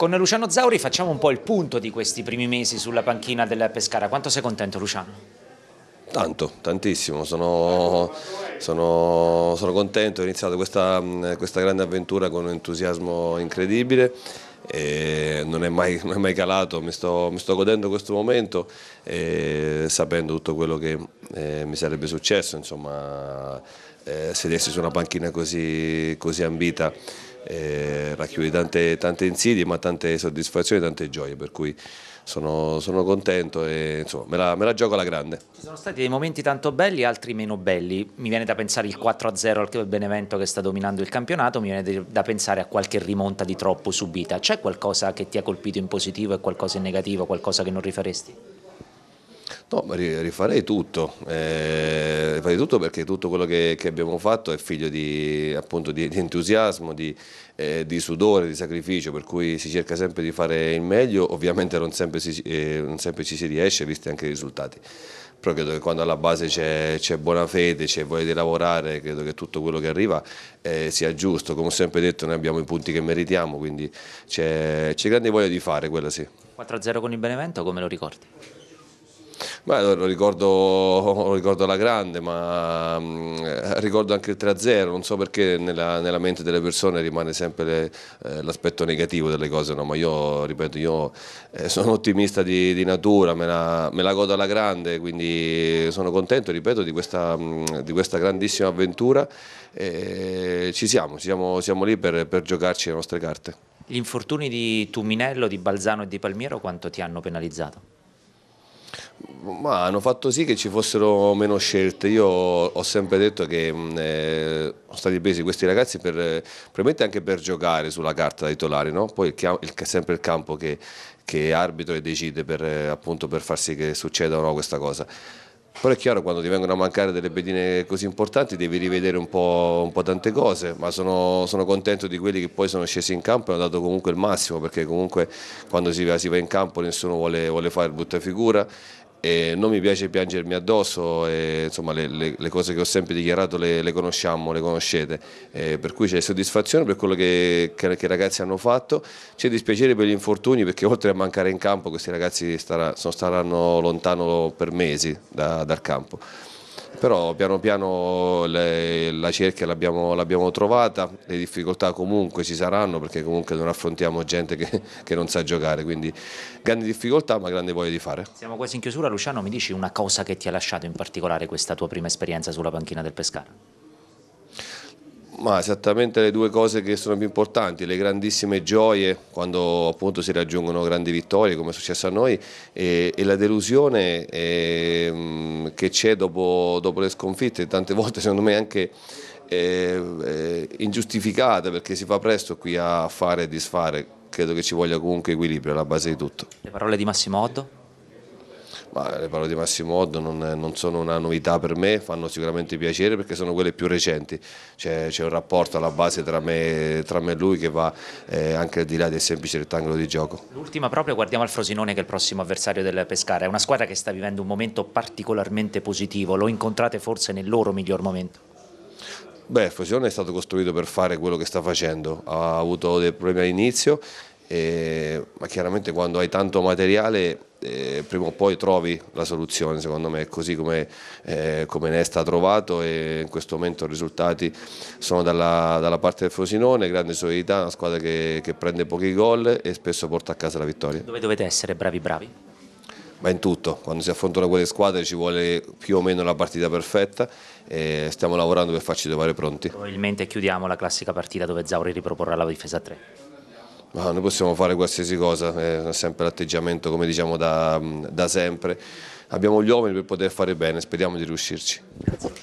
Con Luciano Zauri facciamo un po' il punto di questi primi mesi sulla panchina del Pescara. Quanto sei contento Luciano? Tanto, tantissimo, sono, sono, sono contento, ho iniziato questa, questa grande avventura con un entusiasmo incredibile. Non è, mai, non, è mai, calato, mi sto, mi sto godendo questo momento eh, sapendo tutto quello che eh, mi sarebbe successo, insomma, eh, sedersi su una panchina così, così ambita eh, racchiude tante, tante, insidie ma tante soddisfazioni, tante gioie, per cui sono, sono contento e insomma, me, la, me la gioco alla grande. Ci sono stati dei momenti tanto belli altri meno belli, mi viene da pensare il 4-0 al Benevento che sta dominando il campionato, mi viene da pensare a qualche rimonta di troppo subita, c'è qualcosa che ti ha colpito in positivo e qualcosa in negativo, qualcosa che non rifaresti? No, rifarei tutto, eh, rifarei tutto perché tutto quello che, che abbiamo fatto è figlio di, appunto, di, di entusiasmo, di, eh, di, sudore, di sacrificio, per cui si cerca sempre di fare il meglio, ovviamente non sempre, si, eh, non sempre ci si riesce, visti anche i risultati, però credo che quando alla base c'è buona fede, c'è voglia di lavorare, credo che tutto quello che arriva eh, sia giusto, come ho sempre detto noi abbiamo i punti che meritiamo, quindi c'è grande voglia di fare, quella sì. 4-0 con il Benevento, come lo ricordi? Ma lo, ricordo, lo ricordo alla grande, ma mh, mm, eh, ricordo anche il 3-0, non so perché nella, nella, mente delle persone rimane sempre eh, l'aspetto negativo delle cose, no? ma io ripeto, io eh, sono ottimista di, di natura, me la, me la, godo alla grande, quindi sono contento, ripeto, di questa, mm, di questa grandissima avventura. E ci siamo, siamo, siamo lì per, per giocarci le nostre carte. Gli infortuni di Tuminello, di Balzano e di Palmiero quanto ti hanno penalizzato? Ma hanno fatto sì che ci fossero meno scelte, io ho sempre detto che eh, sono stati presi questi ragazzi per, probabilmente anche per giocare sulla carta da titolare, no? poi è sempre il campo che, che arbitro e decide per, eh, appunto, per far sì che succeda o no questa cosa. Però è chiaro quando ti vengono a mancare delle pedine così importanti devi rivedere un po', un po tante cose, ma sono, sono, contento di quelli che poi sono scesi in campo e hanno dato comunque il massimo, perché comunque quando si va, si va in campo nessuno vuole, vuole fare brutta figura e non mi piace piangermi addosso, e, insomma le, le, le, cose che ho sempre dichiarato le, le conosciamo, le conoscete, e per cui c'è soddisfazione per quello che, che, che, i ragazzi hanno fatto, c'è dispiacere per gli infortuni perché oltre a mancare in campo questi ragazzi starà, sono, staranno lontano per mesi da, dal campo però piano piano le, la cerchia l'abbiamo, trovata, le difficoltà comunque ci saranno perché comunque non affrontiamo gente che, che, non sa giocare, quindi grandi difficoltà ma grande voglia di fare. Siamo quasi in chiusura, Luciano mi dici una cosa che ti ha lasciato in particolare questa tua prima esperienza sulla panchina del Pescara? Ma esattamente le due cose che sono più importanti, le grandissime gioie quando appunto si raggiungono grandi vittorie come è successo a noi e, e la delusione e, ehm, che c'è dopo, dopo le sconfitte, tante volte secondo me anche eh, eh ingiustificata perché si fa presto qui a fare e disfare, credo che ci voglia comunque equilibrio alla base di tutto. Le parole di Massimo Otto? Ma le parole di Massimo Oddo non, non, sono una novità per me, fanno sicuramente piacere perché sono quelle più recenti, c'è, un rapporto alla base tra me, tra me e lui che va eh, anche al di là del semplice rettangolo di gioco. L'ultima proprio guardiamo al Frosinone che è il prossimo avversario del Pescara, è una squadra che sta vivendo un momento particolarmente positivo, lo incontrate forse nel loro miglior momento? Beh, il Frosinone è stato costruito per fare quello che sta facendo, ha avuto dei problemi all'inizio, eh, ma chiaramente quando hai tanto materiale eh, prima o poi trovi la soluzione, secondo me così come, eh, come Nesta ha trovato e in questo momento i risultati sono dalla, dalla parte del Frosinone, grande solidità, una squadra che, che prende pochi gol e spesso porta a casa la vittoria. Dove dovete essere bravi bravi? ma in tutto, quando si affrontano quelle squadre ci vuole più o meno la partita perfetta e stiamo lavorando per farci trovare pronti. Probabilmente chiudiamo la classica partita dove Zauri riproporrà la difesa 3. Ma noi possiamo fare qualsiasi cosa, è sempre l'atteggiamento come diciamo da, da sempre. Abbiamo gli uomini per poter fare bene, speriamo di riuscirci.